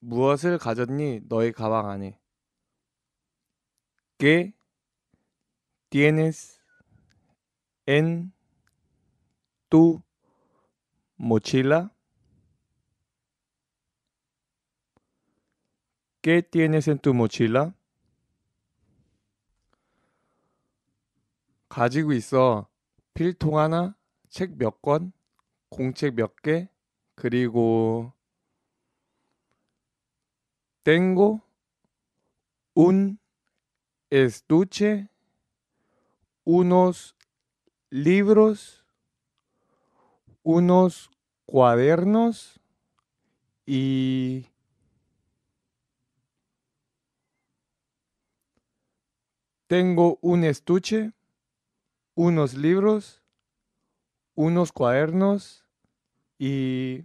무엇을 가졌니 너의 가방 안에? ¿Qué tienes en tu mochila? ¿Qué tienes en tu mochila? 가지고 있어 필통 하나, 책 몇 권, 공책 몇 개, 그리고 Tengo un estuche, unos libros, unos cuadernos y... Tengo un estuche, unos libros, unos cuadernos y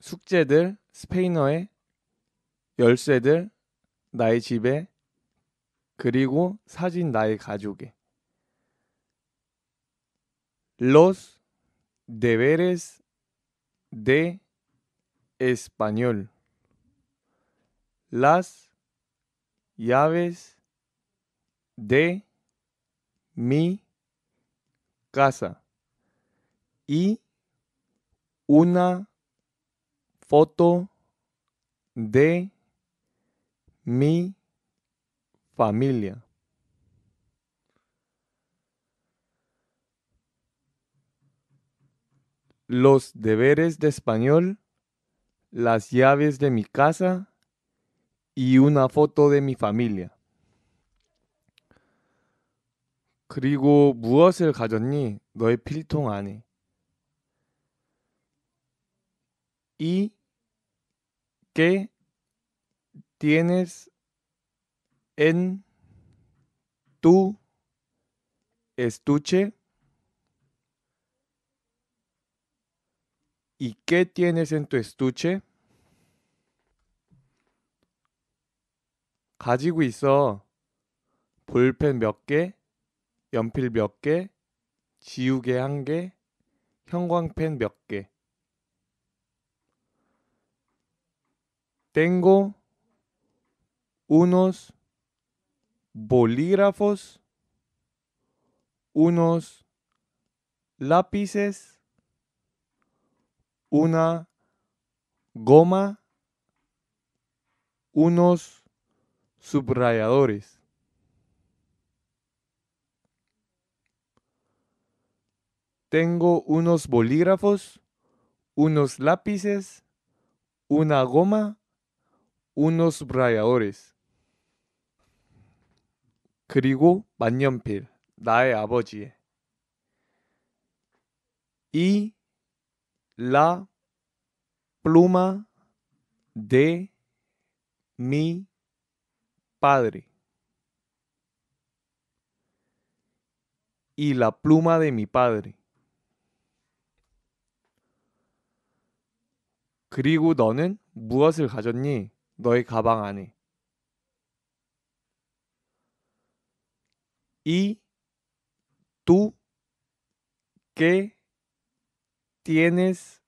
숙제들, 스페인어의 열쇠들, 나의 집에 그리고 사진 나의 가족에 Los deberes de español. Las llaves de mi casa. Y una foto de mi familia. Los deberes de español, las llaves de mi casa y una foto de mi familia. 그리고 무엇을 가졌니? 너의 필통 이 que tienes en tu estuche? ¿Y qué tienes en tu estuche? 가지고 있어. 볼펜 몇 개, 연필 몇 개, 지우개 한 개, 형광펜 몇 개. Tengo unos bolígrafos, unos lápices, una goma, unos subrayadores. Tengo unos bolígrafos, unos lápices, una goma, unos rayadores. 그리고 만년필 나의 아버지의 이 la pluma de mi padre. Y la pluma de mi padre. 그리고 너는 무엇을 가졌니? 너희 가방 안에 이 tú que tienes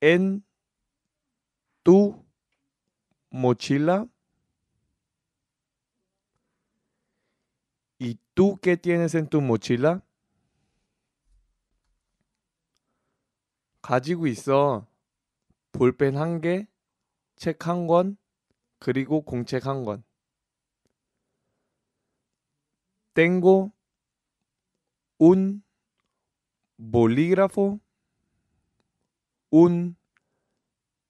en tu mochila y tú qué tienes en tu mochila 가지고 있어 볼펜 한 개, 권, 그리고 Tengo un bolígrafo, un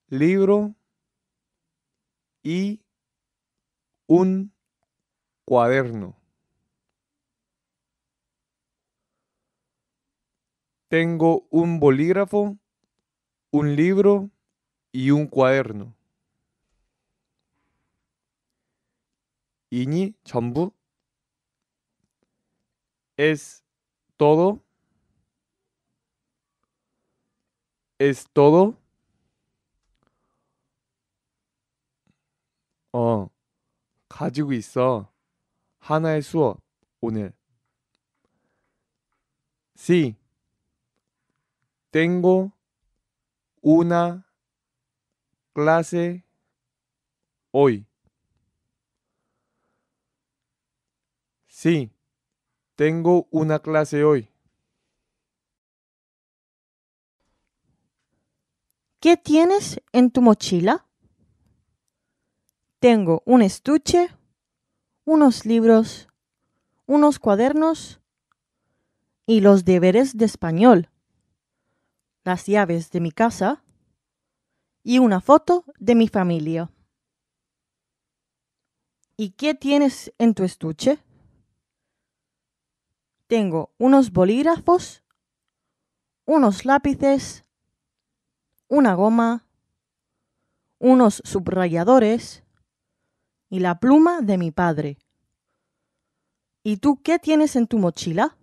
libro y un cuaderno. Tengo un bolígrafo, un libro y un cuaderno. 이니 전부 es todo es todo 어 가지고 있어 하나의 수업 오늘 Sí tengo una clase hoy Sí, tengo una clase hoy. ¿Qué tienes en tu mochila? Tengo un estuche, unos libros, unos cuadernos y los deberes de español, las llaves de mi casa y una foto de mi familia. ¿Y qué tienes en tu estuche? tengo unos bolígrafos, unos lápices, una goma, unos subrayadores y la pluma de mi padre. ¿Y tú qué tienes en tu mochila?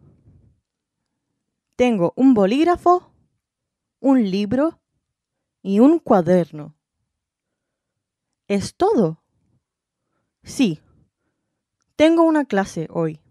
Tengo un bolígrafo, un libro y un cuaderno. ¿Es todo? Sí. Tengo una clase hoy.